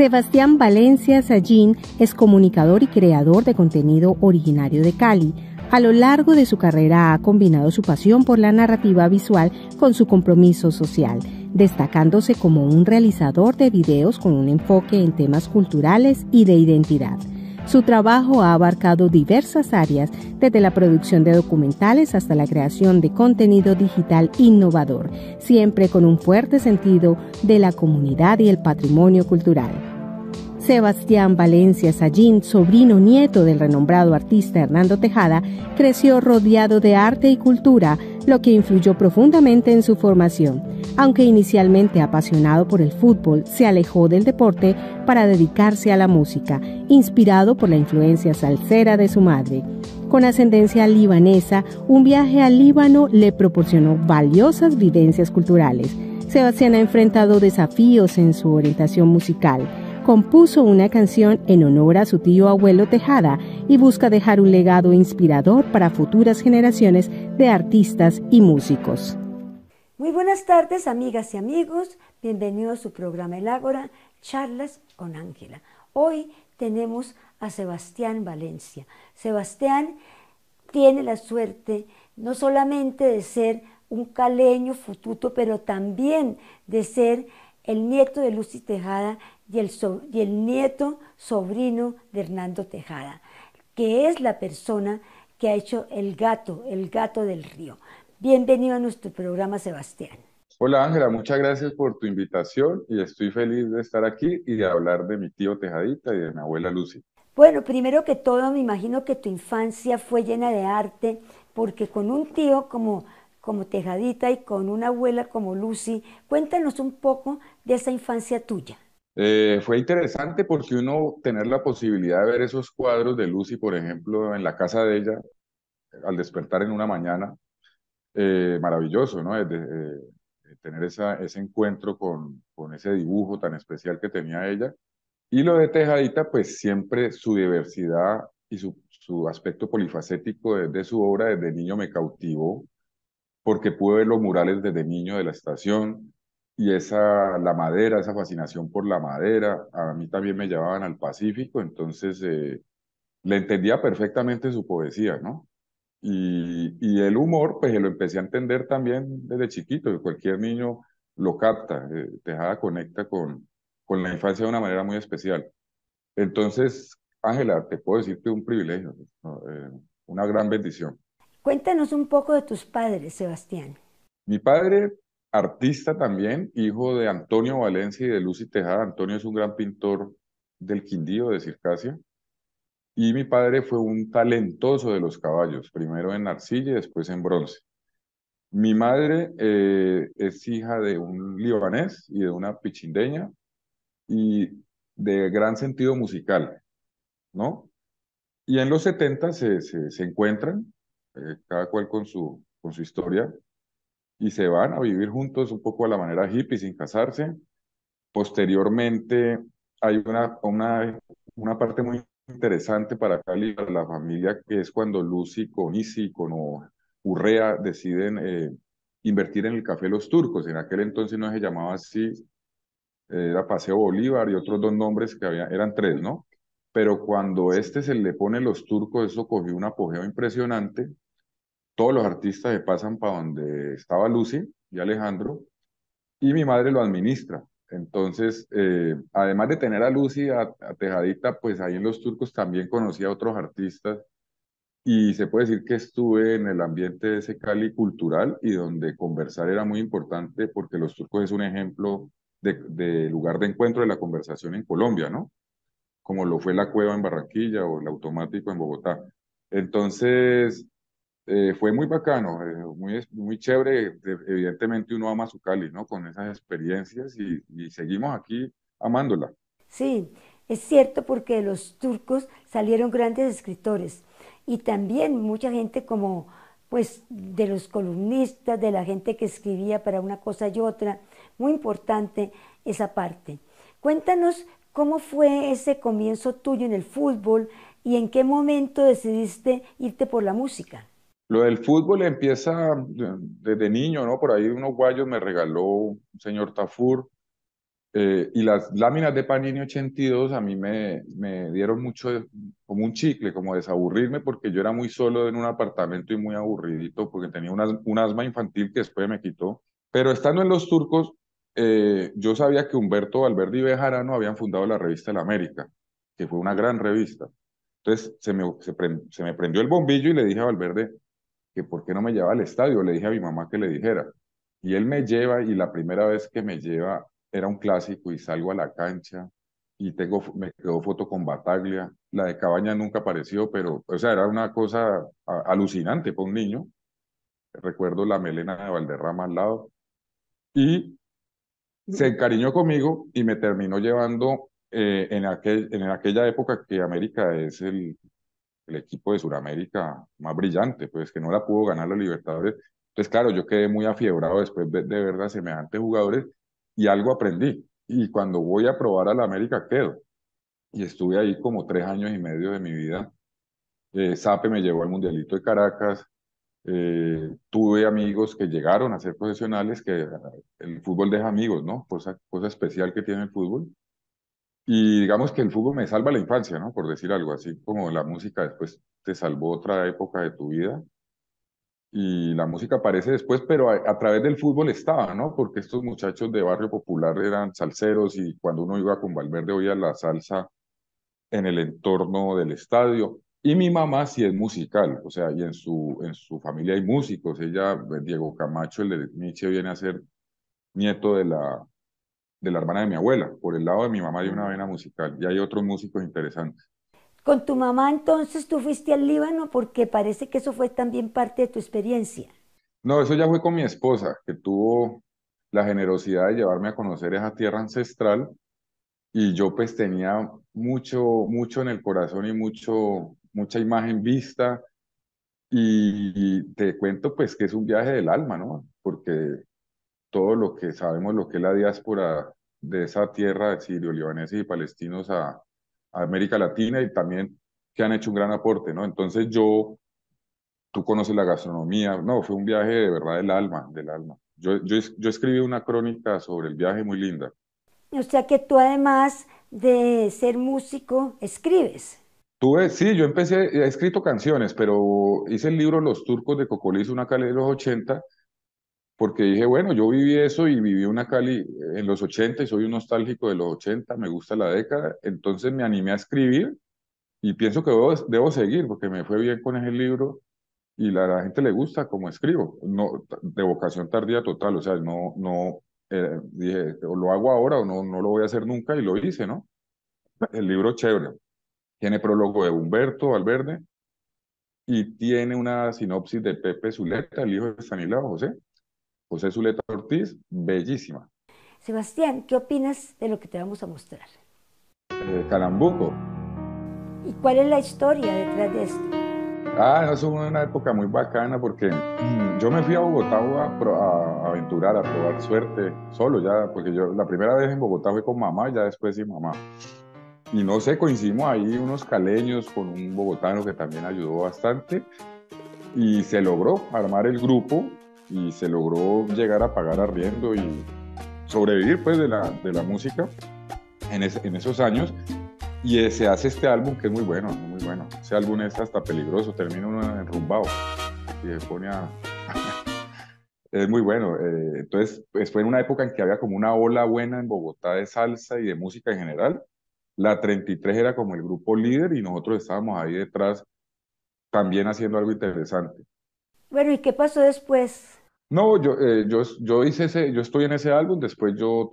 Sebastián Valencia Sallín es comunicador y creador de contenido originario de Cali. A lo largo de su carrera ha combinado su pasión por la narrativa visual con su compromiso social, destacándose como un realizador de videos con un enfoque en temas culturales y de identidad. Su trabajo ha abarcado diversas áreas, desde la producción de documentales hasta la creación de contenido digital innovador, siempre con un fuerte sentido de la comunidad y el patrimonio cultural. Sebastián Valencia Sallín, sobrino nieto del renombrado artista Hernando Tejada, creció rodeado de arte y cultura, lo que influyó profundamente en su formación. Aunque inicialmente apasionado por el fútbol, se alejó del deporte para dedicarse a la música, inspirado por la influencia salsera de su madre. Con ascendencia libanesa, un viaje al Líbano le proporcionó valiosas vivencias culturales. Sebastián ha enfrentado desafíos en su orientación musical compuso una canción en honor a su tío abuelo Tejada y busca dejar un legado inspirador para futuras generaciones de artistas y músicos. Muy buenas tardes, amigas y amigos. Bienvenidos a su programa El Ágora, Charlas con Ángela. Hoy tenemos a Sebastián Valencia. Sebastián tiene la suerte no solamente de ser un caleño fututo, pero también de ser el nieto de Lucy Tejada, y el, nieto sobrino de Hernando Tejada, que es la persona que ha hecho El Gato, El Gato del Río. Bienvenido a nuestro programa, Sebastián. Hola Ángela, muchas gracias por tu invitación y estoy feliz de estar aquí y de hablar de mi tío Tejadita y de mi abuela Lucy. Bueno, primero que todo, me imagino que tu infancia fue llena de arte, porque con un tío como, como Tejadita y con una abuela como Lucy, cuéntanos un poco de esa infancia tuya. Eh, fue interesante porque uno tener la posibilidad de ver esos cuadros de Lucy, por ejemplo, en la casa de ella, al despertar en una mañana, eh, maravilloso, ¿no? Eh, tener ese encuentro con, ese dibujo tan especial que tenía ella. Y lo de Tejadita, pues siempre su diversidad y su, aspecto polifacético de, su obra desde niño me cautivó, porque pude ver los murales desde niño de la estación, y esa, la madera, esa fascinación por la madera, a mí también me llevaban al Pacífico, entonces eh, le entendía perfectamente su poesía, ¿no? Y, el humor, pues lo empecé a entender también desde chiquito, cualquier niño lo capta, eh, te Tejada conecta con, con la infancia de una manera muy especial. Entonces, Ángela, te puedo decirte un privilegio, eh, una gran bendición. Cuéntanos un poco de tus padres, Sebastián. Mi padre artista también, hijo de Antonio Valencia y de Lucy Tejada. Antonio es un gran pintor del Quindío, de Circasia. Y mi padre fue un talentoso de los caballos, primero en arcilla y después en bronce. Mi madre eh, es hija de un libanés y de una pichindeña y de gran sentido musical, ¿no? Y en los 70 se, se, encuentran, eh, cada cual con su, con su historia, y se van a vivir juntos un poco a la manera hippie sin casarse. Posteriormente hay una, una, una parte muy interesante para Cali, la familia, que es cuando Lucy con Isi, con Urrea deciden eh, invertir en el café los turcos. En aquel entonces no se llamaba así, era Paseo Bolívar y otros dos nombres que había, eran tres, ¿no? Pero cuando este se le pone los turcos, eso cogió un apogeo impresionante todos los artistas se pasan para donde estaba Lucy y Alejandro, y mi madre lo administra. Entonces, eh, además de tener a Lucy, a, Tejadita, pues ahí en Los Turcos también conocí a otros artistas y se puede decir que estuve en el ambiente de ese Cali cultural y donde conversar era muy importante porque Los Turcos es un ejemplo de, de lugar de encuentro de la conversación en Colombia, ¿no? Como lo fue la cueva en Barranquilla o el automático en Bogotá. Entonces, eh, fue muy bacano, eh, muy, chévere. Evidentemente uno ama su Cali, ¿no? Con esas experiencias y, seguimos aquí amándola. Sí, es cierto porque los turcos salieron grandes escritores y también mucha gente como pues de los columnistas, de la gente que escribía para una cosa y otra. Muy importante esa parte. Cuéntanos cómo fue ese comienzo tuyo en el fútbol y en qué momento decidiste irte por la música. Lo del fútbol empieza eh, desde niño, ¿no? Por ahí unos guayos me regaló un señor Tafur eh, y las láminas de Panini 82 a mí me, me dieron mucho como un chicle, como desaburrirme porque yo era muy solo en un apartamento y muy aburridito porque tenía una, un asma infantil que después me quitó. Pero estando en los turcos, eh, yo sabía que Humberto Valverde y Bejarano habían fundado la revista El América, que fue una gran revista. Entonces se me, se me prendió el bombillo y le dije a Valverde, que por qué no me lleva al estadio. Le dije a mi mamá que le dijera. Y él me lleva y la primera vez que me lleva era un clásico y salgo a la cancha y tengo, me quedó foto con Bataglia. La de Cabaña nunca apareció, pero, o sea, era una cosa alucinante para un niño. Recuerdo la melena de Valderrama al lado. Y se encariñó conmigo y me terminó llevando eh, en, aquel, en aquella época que América es el el equipo de Sudamérica más brillante, pues que no la pudo ganar los Libertadores. Entonces, claro, yo quedé muy afiebrado después de, de ver a semejantes jugadores y algo aprendí. Y cuando voy a probar a la América, quedo. Y estuve ahí como tres años y medio de mi vida. Eh, Sape me llevó al Mundialito de Caracas. Eh, tuve amigos que llegaron a ser profesionales, que el fútbol deja amigos, ¿no? cosa especial que tiene el fútbol. Y digamos que el fútbol me salva la infancia, ¿no? Por decir algo así, como la música después te salvó otra época de tu vida. Y la música aparece después, pero a, través del fútbol estaba, ¿no? Porque estos muchachos de barrio popular eran salseros y cuando uno iba con Valverde oía la salsa en el entorno del estadio. Y mi mamá sí es musical, o sea, y en su, en su familia hay músicos. Ella, Diego Camacho, el de Nietzsche, viene a ser nieto de la de la hermana de mi abuela. Por el lado de mi mamá hay una mm. vena musical y hay otros músicos interesantes. Con tu mamá entonces tú fuiste al Líbano porque parece que eso fue también parte de tu experiencia. No, eso ya fue con mi esposa, que tuvo la generosidad de llevarme a conocer esa tierra ancestral y yo pues tenía mucho, mucho en el corazón y mucho, mucha imagen vista y, y te cuento pues que es un viaje del alma, ¿no? Porque todo lo que sabemos, lo que es la diáspora de esa tierra de sirio, libaneses y palestinos a, América Latina y también que han hecho un gran aporte, ¿no? Entonces yo, tú conoces la gastronomía, no, fue un viaje de verdad del alma, del alma. Yo, yo, escribí una crónica sobre el viaje muy linda. O sea que tú además de ser músico, escribes. Tuve, sí, yo empecé, he escrito canciones, pero hice el libro Los Turcos de Cocolis, una calle de los 80, porque dije, bueno, yo viví eso y viví una Cali eh, en los 80 y soy un nostálgico de los 80, me gusta la década, entonces me animé a escribir y pienso que debo, debo seguir porque me fue bien con ese libro y la, la, gente le gusta como escribo, no, de vocación tardía total, o sea, no, no, eh, dije, o lo hago ahora o no, no lo voy a hacer nunca y lo hice, ¿no? El libro chévere, tiene prólogo de Humberto Valverde y tiene una sinopsis de Pepe Zuleta, el hijo de Stanislao José, José Zuleta Ortiz, bellísima. Sebastián, ¿qué opinas de lo que te vamos a mostrar? Eh, Calambuco. ¿Y cuál es la historia detrás de esto? Ah, eso fue una época muy bacana porque mm, yo me fui a Bogotá a, aventurar, a probar suerte solo ya, porque yo la primera vez en Bogotá fue con mamá y ya después sin mamá. Y no sé, coincidimos ahí unos caleños con un bogotano que también ayudó bastante y se logró armar el grupo y se logró llegar a pagar arriendo y sobrevivir pues de la, de la música en, en esos años y eh, se hace este álbum que es muy bueno, muy bueno. Ese álbum es hasta peligroso, termina uno enrumbado y se pone a... es muy bueno. Eh, entonces, pues, fue en una época en que había como una ola buena en Bogotá de salsa y de música en general. La 33 era como el grupo líder y nosotros estábamos ahí detrás también haciendo algo interesante. Bueno, ¿y qué pasó después? No, yo, eh, yo, yo, hice ese, yo estoy en ese álbum, después yo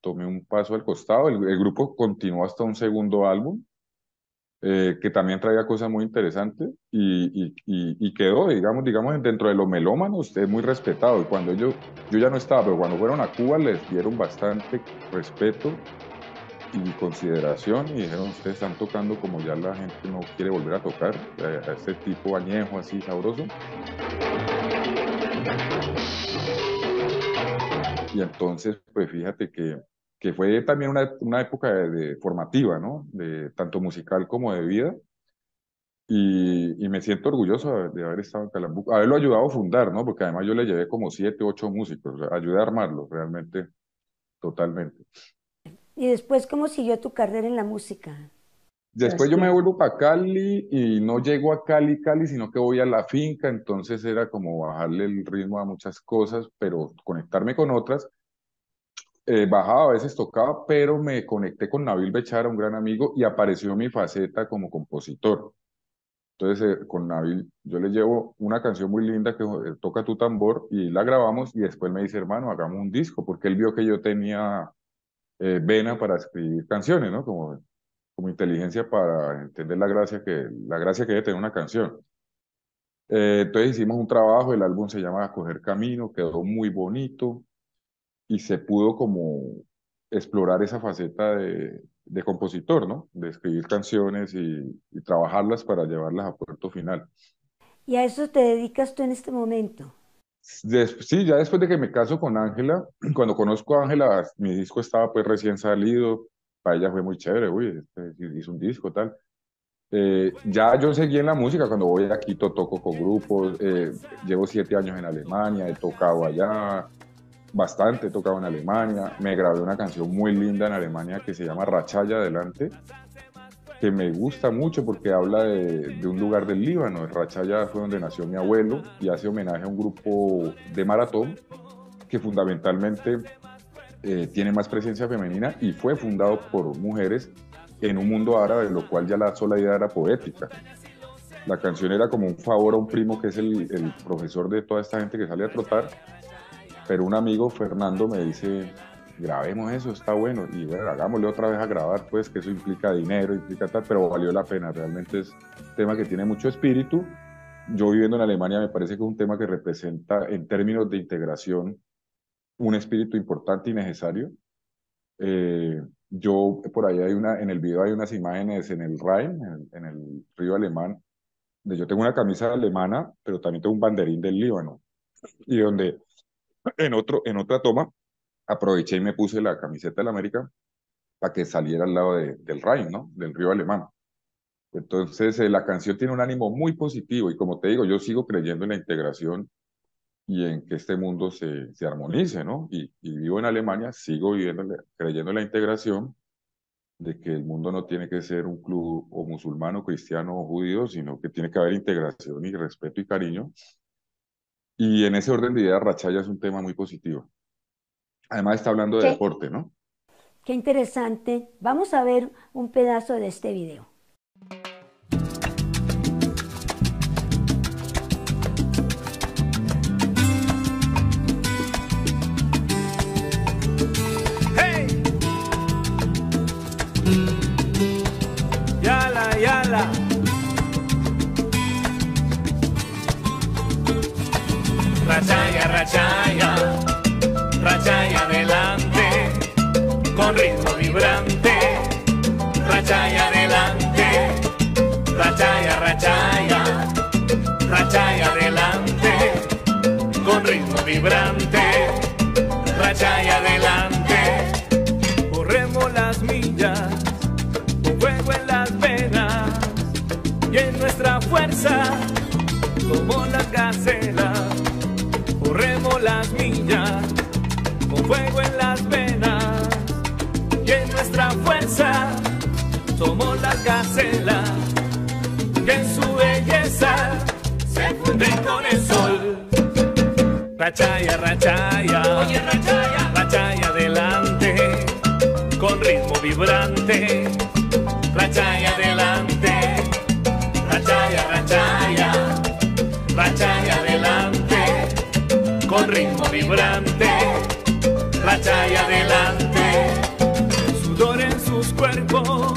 tomé un paso al costado, el, grupo continuó hasta un segundo álbum, eh, que también traía cosas muy interesantes, y, y, quedó, digamos, digamos, dentro de los melómanos, es muy respetado, y cuando ellos, yo ya no estaba, pero cuando fueron a Cuba les dieron bastante respeto y consideración, y dijeron, ustedes están tocando como ya la gente no quiere volver a tocar, a, eh, a este tipo añejo así sabroso. Y entonces, pues fíjate que, que fue también una, una época de, formativa, ¿no? De, tanto musical como de vida. Y, me siento orgulloso de haber estado en Calambuco, haberlo ayudado a fundar, ¿no? Porque además yo le llevé como siete, ocho músicos, ayudé a armarlo realmente, totalmente. ¿Y después cómo siguió tu carrera en la música? Después yo me vuelvo para Cali y no llego a Cali, Cali, sino que voy a la finca, entonces era como bajarle el ritmo a muchas cosas, pero conectarme con otras. Eh, bajaba, a veces tocaba, pero me conecté con Nabil Bechara, un gran amigo, y apareció mi faceta como compositor. Entonces, eh, con Nabil, yo le llevo una canción muy linda que eh, toca tu tambor y la grabamos y después me dice, hermano, hagamos un disco, porque él vio que yo tenía vena para escribir canciones, ¿no? Como como inteligencia para entender la gracia que, la gracia que debe tener una canción. Eh, entonces hicimos un trabajo, el álbum se llama Coger Camino, quedó muy bonito y se pudo como explorar esa faceta de, compositor, ¿no? De escribir canciones y, trabajarlas para llevarlas a puerto final. ¿Y a eso te dedicas tú en este momento? sí, ya después de que me caso con Ángela, cuando conozco a Ángela, mi disco estaba pues recién salido, para ella fue muy chévere, este, hizo un disco, tal. Eh, ya yo seguí en la música, cuando voy a Quito toco con grupos, eh, llevo siete años en Alemania, he tocado allá, bastante he tocado en Alemania, me grabé una canción muy linda en Alemania que se llama Rachaya Adelante, que me gusta mucho porque habla de, de un lugar del Líbano, Rachaya fue donde nació mi abuelo y hace homenaje a un grupo de maratón que fundamentalmente eh, tiene más presencia femenina y fue fundado por mujeres en un mundo árabe, lo cual ya la sola idea era poética. La canción era como un favor a un primo que es el, el profesor de toda esta gente que sale a trotar, pero un amigo, Fernando, me dice, grabemos eso, está bueno, y bueno, hagámosle otra vez a grabar, pues que eso implica dinero, implica tal, pero valió la pena, realmente es un tema que tiene mucho espíritu. Yo viviendo en Alemania me parece que es un tema que representa en términos de integración un espíritu importante y necesario. Eh, yo, por ahí hay una, en el video hay unas imágenes en el Rhein, en, el, río alemán, donde yo tengo una camisa alemana, pero también tengo un banderín del Líbano, y donde en, otro, en otra toma aproveché y me puse la camiseta del América para que saliera al lado del Rhein, ¿no? Del río alemán. Entonces, eh, la canción tiene un ánimo muy positivo y como te digo, yo sigo creyendo en la integración y en que este mundo se, se armonice, ¿no? Y, y, vivo en Alemania, sigo creyendo en la integración de que el mundo no tiene que ser un club o musulmano, cristiano o judío, sino que tiene que haber integración y respeto y cariño. Y en ese orden de ideas, Rachaya es un tema muy positivo. Además está hablando de deporte, ¿no? Qué interesante. Vamos a ver un pedazo de este video. Tomó como la corremos las millas con fuego en las venas y en nuestra fuerza Tomó la casela que en su belleza se funde con el sol. Rachaya, rachaya, oye rachaya, rachaya adelante con ritmo vibrante. con ritmo vibrante, racha y adelante, el sudor en sus cuerpos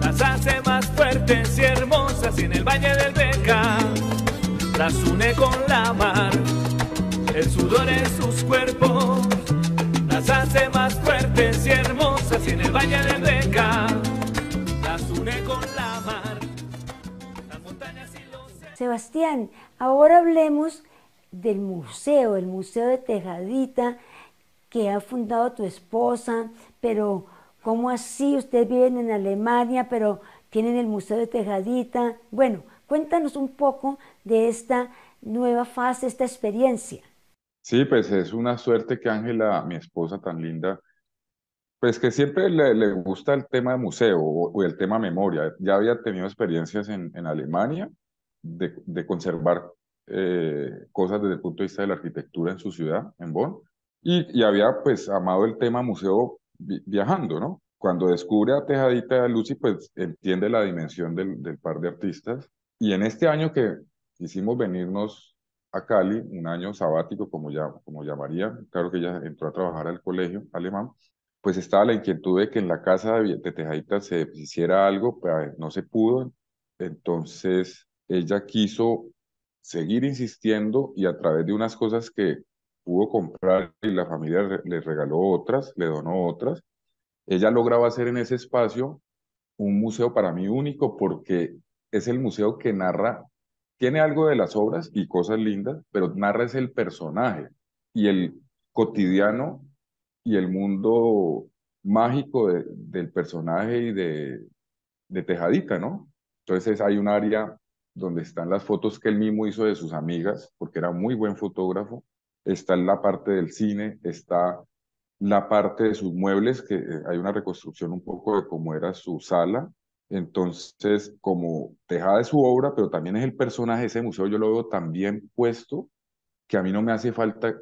las hace más fuertes y hermosas en el Valle del Beca las une con la mar, el sudor en sus cuerpos las hace más fuertes y hermosas en el Valle del Beca las une con la mar, las montañas y Sebastián, ahora hablemos del museo, el Museo de Tejadita que ha fundado tu esposa, pero ¿cómo así? usted viven en Alemania, pero tienen el Museo de Tejadita. Bueno, cuéntanos un poco de esta nueva fase, esta experiencia. Sí, pues es una suerte que Ángela, mi esposa tan linda, pues que siempre le, gusta el tema de museo o, el tema memoria. Ya había tenido experiencias en, Alemania de, de, conservar eh, cosas desde el punto de vista de la arquitectura en su ciudad, en Bonn, y, y había pues amado el tema museo viajando, ¿no? Cuando descubre a Tejadita Lucy, pues entiende la dimensión del, par de artistas. Y en este año que quisimos venirnos a Cali, un año sabático, como, ya, como llamaría, claro que ella entró a trabajar al colegio alemán, pues estaba la inquietud de que en la casa de, de Tejadita se hiciera algo, pues no se pudo. Entonces ella quiso seguir insistiendo y a través de unas cosas que pudo comprar y la familia le regaló otras, le donó otras, ella lograba hacer en ese espacio un museo para mí único porque es el museo que narra, tiene algo de las obras y cosas lindas, pero narra es el personaje y el cotidiano y el mundo mágico del personaje y de, de Tejadita, ¿no? Entonces hay un área donde están las fotos que él mismo hizo de sus amigas, porque era muy buen fotógrafo, está en la parte del cine, está la parte de sus muebles, que eh, hay una reconstrucción un poco de cómo era su sala. Entonces, como tejada de su obra, pero también es el personaje de ese museo, yo lo veo tan bien puesto que a mí no me hace falta,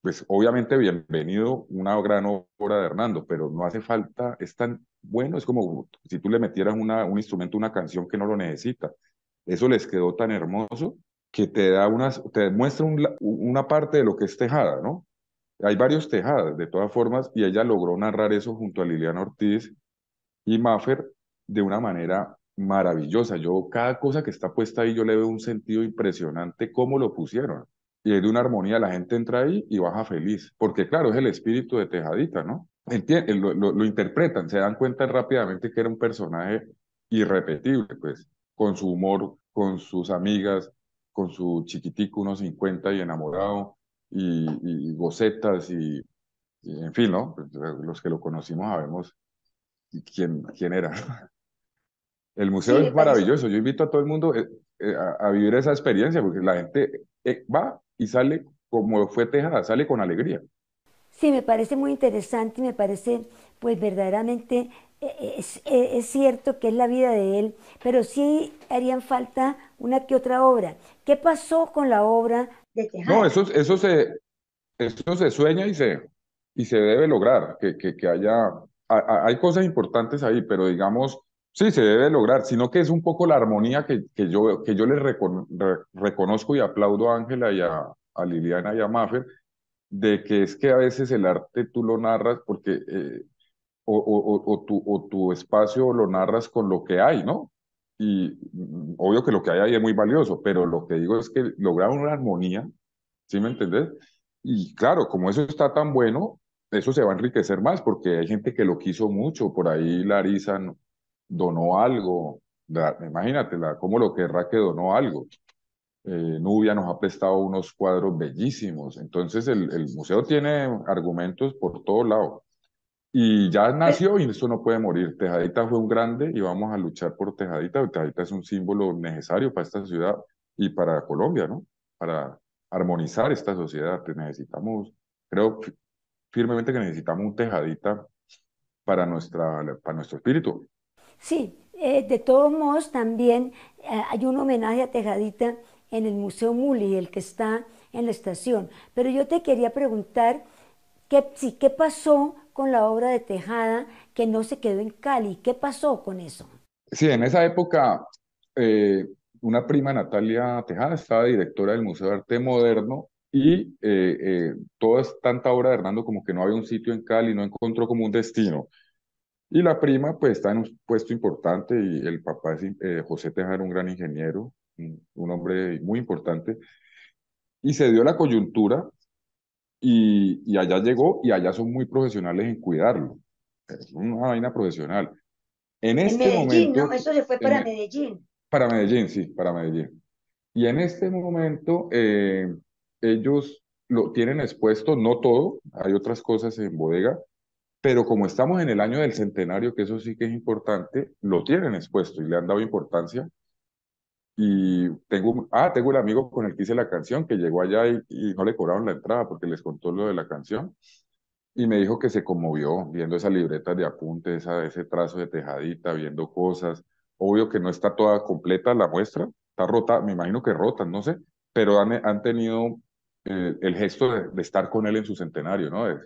pues obviamente bienvenido una gran obra de Hernando, pero no hace falta, es tan bueno, es como si tú le metieras una, un instrumento, una canción que no lo necesita. Eso les quedó tan hermoso que te da unas, te muestra una parte de lo que es Tejada, ¿no? Hay varios Tejadas, de todas formas, y ella logró narrar eso junto a Liliana Ortiz y Maffer de una manera maravillosa. Yo, cada cosa que está puesta ahí, yo le veo un sentido impresionante cómo lo pusieron. Y es de una armonía, la gente entra ahí y baja feliz, porque claro, es el espíritu de Tejadita, ¿no? lo, lo interpretan, se dan cuenta rápidamente que era un personaje irrepetible, pues, con su humor con sus amigas, con su chiquitico, unos 50 y enamorado, y, y gocetas, y, en fin, ¿no? Pues, eh, los que lo conocimos sabemos quién, quién era. El museo es maravilloso, yo invito a todo el mundo eh, eh, a, a vivir esa experiencia, porque la gente va y sale como fue Tejada, sale con alegría. Sí, me parece muy interesante y me parece pues verdaderamente es, cierto que es la vida de él, pero sí harían falta una que otra obra. ¿Qué pasó con la obra de No, eso, eso, se, eso se sueña y se, y se debe lograr, que, que, que haya... hay cosas importantes ahí, pero digamos, Sí, se debe lograr, sino que es un poco la armonía que, que yo, que yo les reconozco y aplaudo a Ángela y a, Liliana y a Maffer, de que es que a veces el arte tú lo narras porque eh, o, o, tu, o tu espacio lo narras con lo que hay, ¿no? Y mm, obvio que lo que hay ahí es muy valioso, pero lo que digo es que lograr una armonía, ¿sí me entendés? Y claro, como eso está tan bueno, eso se va a enriquecer más porque hay gente que lo quiso mucho, por ahí Larisa donó algo, imagínate la, cómo lo querrá que donó algo. Eh, Nubia nos ha prestado unos cuadros bellísimos, entonces el, el museo tiene argumentos por todo lado. Y ya nació y eso no puede morir. Tejadita fue un grande y vamos a luchar por Tejadita. Tejadita es un símbolo necesario para esta ciudad y para Colombia, ¿no? Para armonizar esta sociedad. Necesitamos, creo firmemente que necesitamos un Tejadita para, nuestra, para nuestro espíritu. Sí, eh, de todos modos también eh, hay un homenaje a Tejadita en el Museo Muli, el que está en la estación. Pero yo te quería preguntar ¿Qué, ¿Qué pasó con la obra de Tejada que no se quedó en Cali? ¿Qué pasó con eso? Sí, en esa época eh, una prima, Natalia Tejada, estaba directora del Museo de Arte Moderno y eh, eh, toda tanta obra de Hernando como que no había un sitio en Cali, no encontró como un destino. Y la prima pues está en un puesto importante y el papá eh, José Tejada, un gran ingeniero, un hombre muy importante. Y se dio la coyuntura y, allá llegó y allá son muy profesionales en cuidarlo. Es una vaina profesional. En, este momento, ¿no? Eso se fue para Medellín. Para Medellín, sí, para Medellín. Y en este momento eh, ellos lo tienen expuesto, no todo, hay otras cosas en bodega, pero como estamos en el año del centenario, que eso sí que es importante, lo tienen expuesto y le han dado importancia y tengo, ah, tengo un amigo con el que hice la canción que llegó allá y, no le cobraron la entrada porque les contó lo de la canción. Y me dijo que se conmovió viendo esa libreta de apuntes, esa, ese trazo de tejadita, viendo cosas. Obvio que no está toda completa la muestra, está rota, me imagino que rota, no sé, pero han, tenido eh, el gesto de, estar con él en su centenario, ¿no? Es,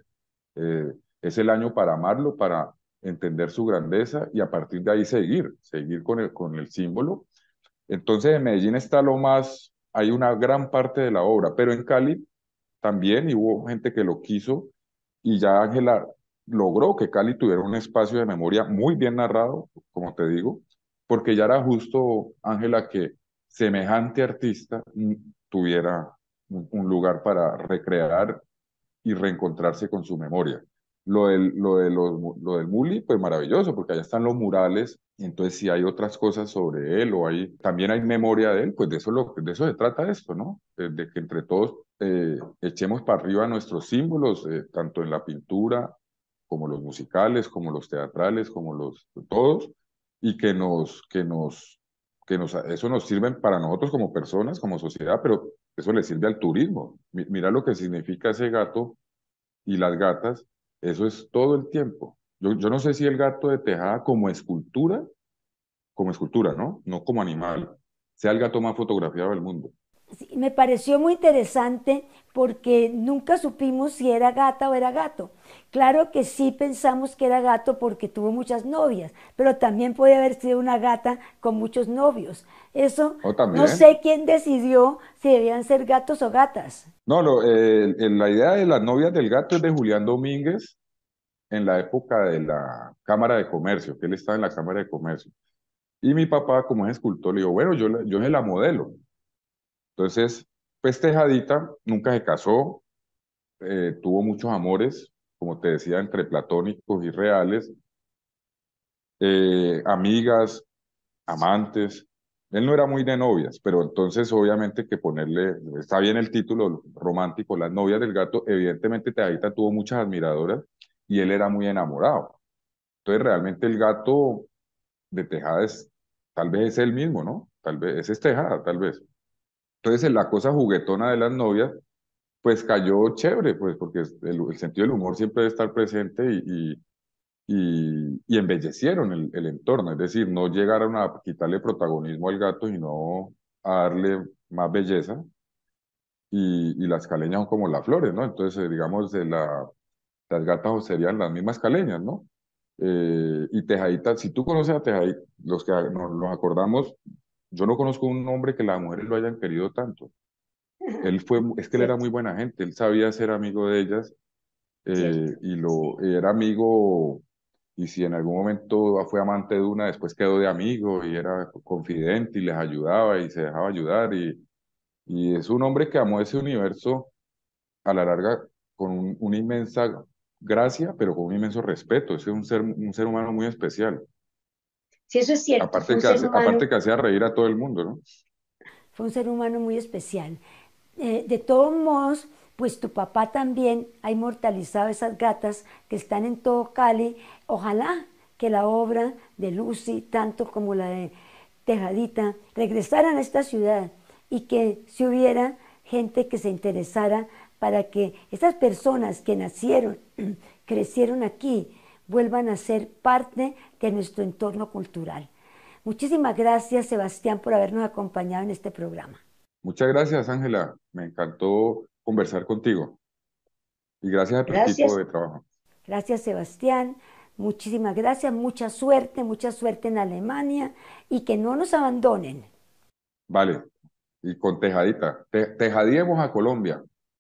eh, es el año para amarlo, para entender su grandeza y a partir de ahí seguir, seguir con el, con el símbolo entonces en Medellín está lo más, hay una gran parte de la obra, pero en Cali también hubo gente que lo quiso y ya Ángela logró que Cali tuviera un espacio de memoria muy bien narrado, como te digo, porque ya era justo, Ángela, que semejante artista tuviera un lugar para recrear y reencontrarse con su memoria. Lo del, lo, de los, lo del Muli, pues maravilloso, porque allá están los murales, entonces si hay otras cosas sobre él o hay, también hay memoria de él, pues de eso, lo, de eso se trata esto, ¿no? De, que entre todos eh, echemos para arriba nuestros símbolos, eh, tanto en la pintura como los musicales, como los teatrales, como los todos, y que nos, que nos, que nos, eso nos sirve para nosotros como personas, como sociedad, pero eso le sirve al turismo. mira lo que significa ese gato y las gatas eso es todo el tiempo. Yo, no sé si el gato de tejada como escultura, como escultura, ¿no? No como animal, sea el gato más fotografiado del mundo me pareció muy interesante porque nunca supimos si era gata o era gato. Claro que sí pensamos que era gato porque tuvo muchas novias, pero también puede haber sido una gata con muchos novios. Eso no sé quién decidió si debían ser gatos o gatas. No, la idea de las novias del gato es de Julián Domínguez en la época de la Cámara de Comercio, que él estaba en la Cámara de Comercio. Y mi papá, como es escultor, le dijo, bueno, yo, yo es la modelo. Entonces, pues nunca se casó, eh, tuvo muchos amores, como te decía, entre platónicos y reales, eh, amigas, amantes. Él no era muy de novias, pero entonces obviamente que ponerle, está bien el título romántico, las novias del gato, evidentemente Tejadita tuvo muchas admiradoras y él era muy enamorado. Entonces realmente el gato de Tejada es, tal vez es él mismo, ¿no? Tal vez, es Tejada, tal vez. Entonces, la cosa juguetona de las novias, pues cayó chévere, pues porque el, sentido del humor siempre debe estar presente y, y y, embellecieron el, entorno, es decir, no llegaron a quitarle protagonismo al gato, no a darle más belleza. Y, las caleñas son como las flores, ¿no? Entonces, eh, digamos, de la, las gatas serían las mismas caleñas, ¿no? Eh, y Tejadita, si tú conoces a Tejadita, los que nos, nos acordamos yo no conozco un hombre que las mujeres lo hayan querido tanto. Él fue, es que él era muy buena gente, él sabía ser amigo de ellas eh, y lo era amigo y si en algún momento fue amante de una, después quedó de amigo y era confidente y les ayudaba y se dejaba ayudar y, y es un hombre que amó ese universo a la larga con una inmensa gracia, pero con un inmenso respeto. es un ser, un ser humano muy especial. Si eso es cierto. Aparte que, hacía reír a todo el mundo, ¿no? Fue un ser humano muy especial. Eh, de todos modos, pues tu papá también ha inmortalizado esas gatas que están en todo Cali. Ojalá que la obra de Lucy, tanto como la de Tejadita, regresaran a esta ciudad y que si hubiera gente que se interesara para que estas personas que nacieron, crecieron aquí, vuelvan a ser parte de nuestro entorno cultural. Muchísimas gracias, Sebastián, por habernos acompañado en este programa. Muchas gracias, Ángela. Me encantó conversar contigo. Y gracias a tu equipo de trabajo. Gracias, Sebastián. Muchísimas gracias, mucha suerte, mucha suerte en Alemania y que no nos abandonen. Vale, y con Tejadita, Te, a Colombia.